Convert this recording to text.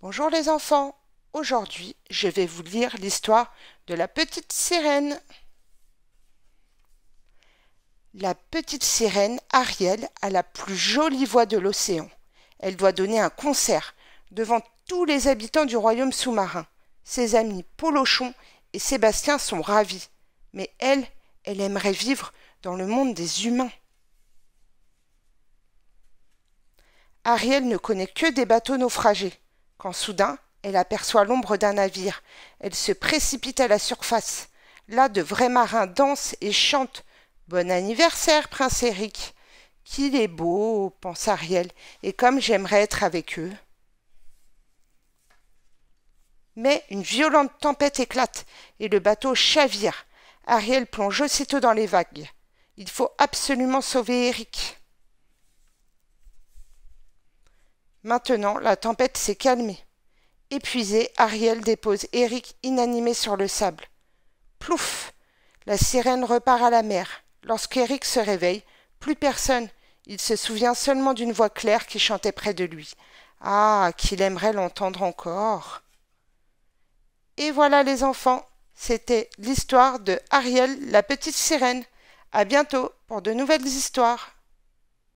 Bonjour les enfants, aujourd'hui je vais vous lire l'histoire de la petite sirène. La petite sirène Ariel a la plus jolie voix de l'océan. Elle doit donner un concert devant tous les habitants du royaume sous-marin. Ses amis Polochon et Sébastien sont ravis, mais elle, elle aimerait vivre dans le monde des humains. Ariel ne connaît que des bateaux naufragés quand soudain elle aperçoit l'ombre d'un navire. Elle se précipite à la surface. Là, de vrais marins dansent et chantent. Bon anniversaire, prince Eric. Qu'il est beau, pense Ariel, et comme j'aimerais être avec eux. Mais une violente tempête éclate et le bateau chavire. Ariel plonge aussitôt dans les vagues. Il faut absolument sauver Eric. Maintenant, la tempête s'est calmée. Épuisé, Ariel dépose Eric inanimé sur le sable. Plouf La sirène repart à la mer. Lorsqu'Eric se réveille, plus personne. Il se souvient seulement d'une voix claire qui chantait près de lui. Ah, qu'il aimerait l'entendre encore. Et voilà les enfants, c'était l'histoire de Ariel la petite sirène. À bientôt pour de nouvelles histoires.